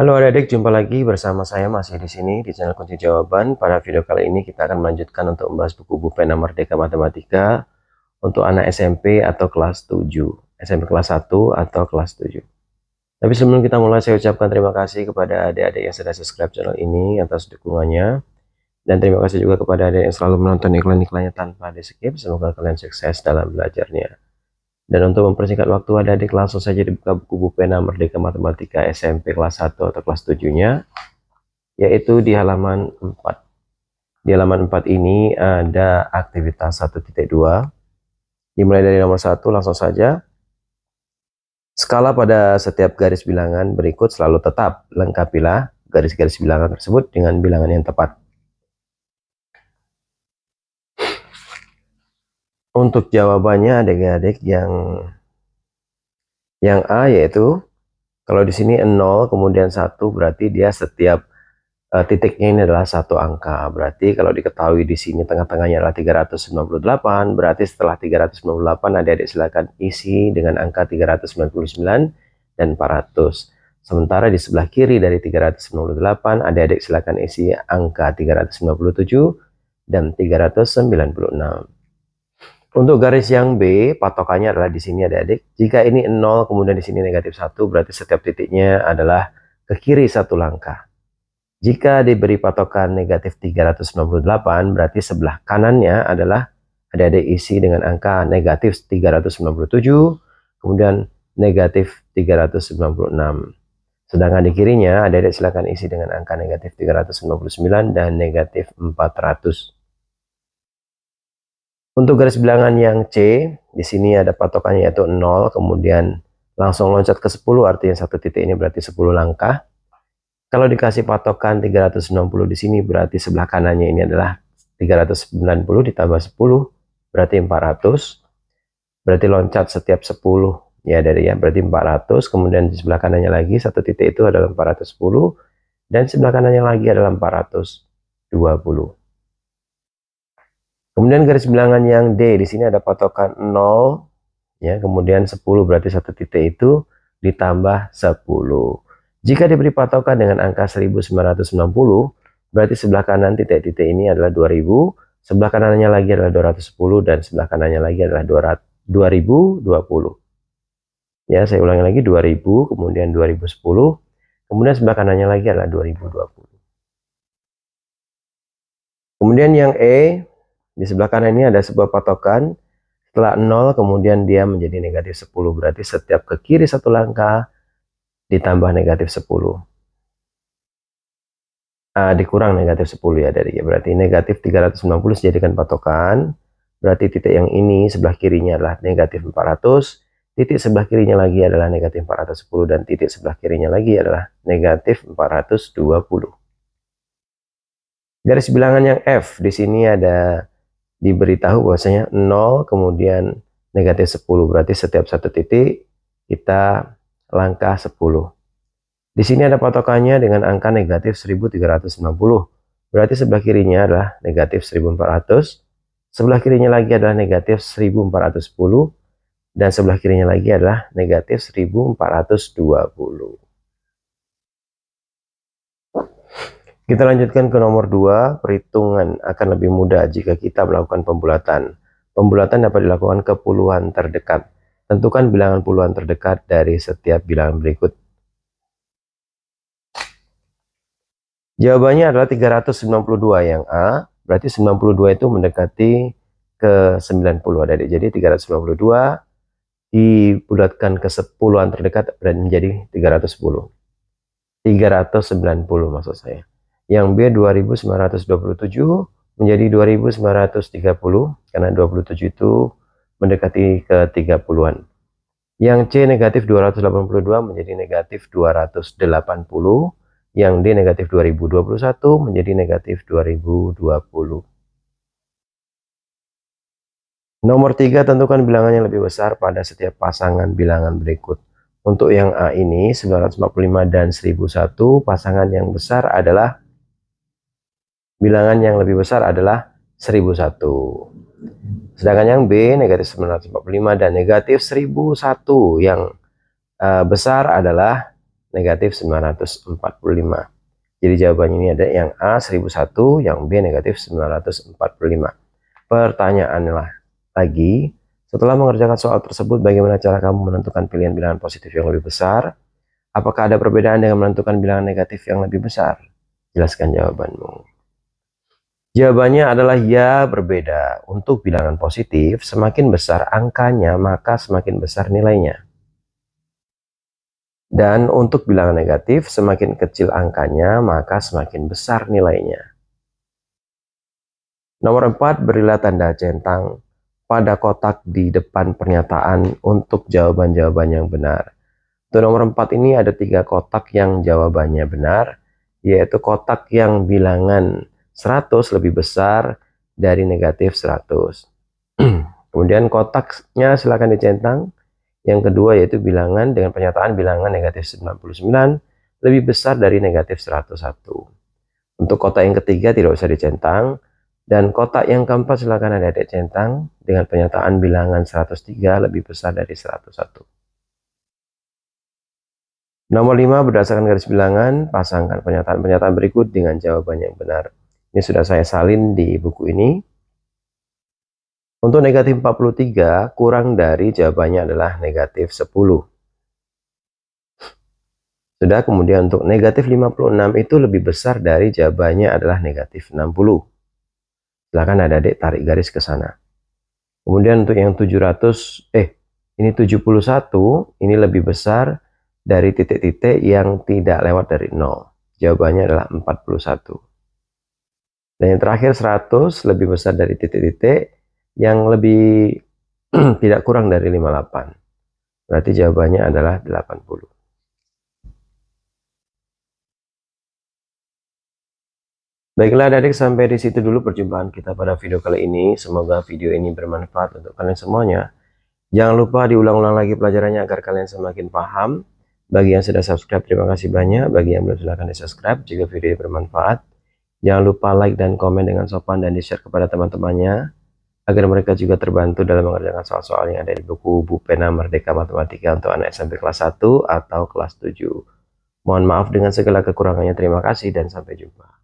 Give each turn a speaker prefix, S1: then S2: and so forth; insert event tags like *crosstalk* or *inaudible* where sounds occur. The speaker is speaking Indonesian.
S1: Halo adik-adik, jumpa lagi bersama saya masih di sini di channel Kunci Jawaban. Pada video kali ini kita akan melanjutkan untuk membahas buku Pena Merdeka Matematika untuk anak SMP atau kelas 7, SMP kelas 1 atau kelas 7. Tapi sebelum kita mulai, saya ucapkan terima kasih kepada adik-adik yang sudah subscribe channel ini atas dukungannya. Dan terima kasih juga kepada adik yang selalu menonton iklan-iklannya tanpa di skip. Semoga kalian sukses dalam belajarnya. Dan untuk mempersingkat waktu ada adik langsung saja dibuka buku pena Merdeka Matematika SMP kelas 1 atau kelas 7-nya yaitu di halaman 4. Di halaman 4 ini ada aktivitas 1.2 dimulai dari nomor 1 langsung saja. Skala pada setiap garis bilangan berikut selalu tetap. Lengkapilah garis-garis bilangan tersebut dengan bilangan yang tepat. Untuk jawabannya adik-adik yang yang A yaitu kalau di sini 0 kemudian 1 berarti dia setiap uh, titiknya ini adalah satu angka. Berarti kalau diketahui di sini tengah-tengahnya adalah 398, berarti setelah 398 adik-adik silakan isi dengan angka 399 dan 400. Sementara di sebelah kiri dari 398 adik-adik silakan isi angka 397 dan 396. Untuk garis yang B, patokannya adalah di sini adik-adik. Jika ini 0, kemudian di sini negatif 1, berarti setiap titiknya adalah ke kiri satu langkah. Jika diberi patokan negatif 398, berarti sebelah kanannya adalah ada adik isi dengan angka negatif 397, kemudian negatif 396. Sedangkan di kirinya, adik-adik silakan isi dengan angka negatif 399 dan negatif 400. Untuk garis bilangan yang C, di sini ada patokannya yaitu 0, kemudian langsung loncat ke 10, artinya satu titik ini berarti 10 langkah. Kalau dikasih patokan 360 di sini, berarti sebelah kanannya ini adalah 390 ditambah 10, berarti 400. Berarti loncat setiap 10, ya dari ya, berarti 400. Kemudian di sebelah kanannya lagi, satu titik itu adalah 410, dan sebelah kanannya lagi adalah 420. Kemudian garis bilangan yang D, di sini ada patokan 0, ya, kemudian 10 berarti satu titik itu ditambah 10. Jika diberi patokan dengan angka 1960, berarti sebelah kanan titik-titik ini adalah 2000, sebelah kanannya lagi adalah 210, dan sebelah kanannya lagi adalah 2020. Ya, saya ulangi lagi 2000, kemudian 2010, kemudian sebelah kanannya lagi adalah 2020. Kemudian yang E, di sebelah kanan ini ada sebuah patokan. Setelah 0 kemudian dia menjadi negatif 10. Berarti setiap ke kiri satu langkah ditambah negatif 10. Uh, ah, dikurang negatif 10 ya dari ya. Berarti negatif 390 dijadikan patokan. Berarti titik yang ini sebelah kirinya adalah negatif 400. Titik sebelah kirinya lagi adalah negatif 410 dan titik sebelah kirinya lagi adalah negatif 420. Garis bilangan yang F di sini ada diberitahu bahwasanya 0 kemudian negatif 10 berarti setiap satu titik kita langkah 10 di sini ada patokannya dengan angka negatif 1390 berarti sebelah kirinya adalah negatif 1400 sebelah kirinya lagi adalah negatif 1410 dan sebelah kirinya lagi adalah negatif 1420 Kita lanjutkan ke nomor 2, perhitungan akan lebih mudah jika kita melakukan pembulatan. Pembulatan dapat dilakukan ke puluhan terdekat. Tentukan bilangan puluhan terdekat dari setiap bilangan berikut. Jawabannya adalah 392 yang A, berarti 92 itu mendekati ke 90 adik Jadi 392 dibulatkan ke 10 terdekat dan menjadi 310. 390 maksud saya yang B 2927 menjadi 2930 karena 27 itu mendekati ke 30-an. Yang C negatif 282 menjadi negatif 280, yang D negatif 2021 menjadi negatif 2020. Nomor 3 tentukan bilangan yang lebih besar pada setiap pasangan bilangan berikut. Untuk yang A ini 945 dan 1001 pasangan yang besar adalah bilangan yang lebih besar adalah 1001. Sedangkan yang B negatif 945 dan negatif 1001 yang uh, besar adalah negatif 945. Jadi jawabannya ini ada yang A 1001, yang B negatif 945. Pertanyaanlah lagi, setelah mengerjakan soal tersebut, bagaimana cara kamu menentukan pilihan bilangan positif yang lebih besar? Apakah ada perbedaan dengan menentukan bilangan negatif yang lebih besar? Jelaskan jawabanmu. Jawabannya adalah ya berbeda. Untuk bilangan positif, semakin besar angkanya, maka semakin besar nilainya. Dan untuk bilangan negatif, semakin kecil angkanya, maka semakin besar nilainya. Nomor 4, berilah tanda centang pada kotak di depan pernyataan untuk jawaban-jawaban yang benar. Untuk nomor 4 ini ada tiga kotak yang jawabannya benar, yaitu kotak yang bilangan 100 lebih besar dari negatif 100. *clears throat* Kemudian kotaknya silakan dicentang. Yang kedua yaitu bilangan dengan pernyataan bilangan negatif 99 lebih besar dari negatif 101. Untuk kotak yang ketiga tidak usah dicentang. Dan kotak yang keempat silakan ada adik centang dengan pernyataan bilangan 103 lebih besar dari 101. Nomor 5 berdasarkan garis bilangan, pasangkan pernyataan-pernyataan berikut dengan jawaban yang benar. Ini sudah saya salin di buku ini. Untuk negatif 43, kurang dari jawabannya adalah negatif 10. Sudah, kemudian untuk negatif 56 itu lebih besar dari jawabannya adalah negatif 60. Silahkan adik-adik tarik garis ke sana. Kemudian untuk yang 700, eh ini 71, ini lebih besar dari titik-titik yang tidak lewat dari 0. Jawabannya adalah 41. Dan yang terakhir 100 lebih besar dari titik-titik yang lebih *clears throat* tidak kurang dari 58. Berarti jawabannya adalah 80. Baiklah adik-adik sampai di situ dulu perjumpaan kita pada video kali ini. Semoga video ini bermanfaat untuk kalian semuanya. Jangan lupa diulang-ulang lagi pelajarannya agar kalian semakin paham. Bagi yang sudah subscribe terima kasih banyak. Bagi yang belum silahkan di subscribe jika video ini bermanfaat. Jangan lupa like dan komen dengan sopan dan di-share kepada teman-temannya agar mereka juga terbantu dalam mengerjakan soal-soal yang ada di buku bu Bupena Merdeka Matematika untuk anak SMP kelas 1 atau kelas 7. Mohon maaf dengan segala kekurangannya. Terima kasih dan sampai jumpa.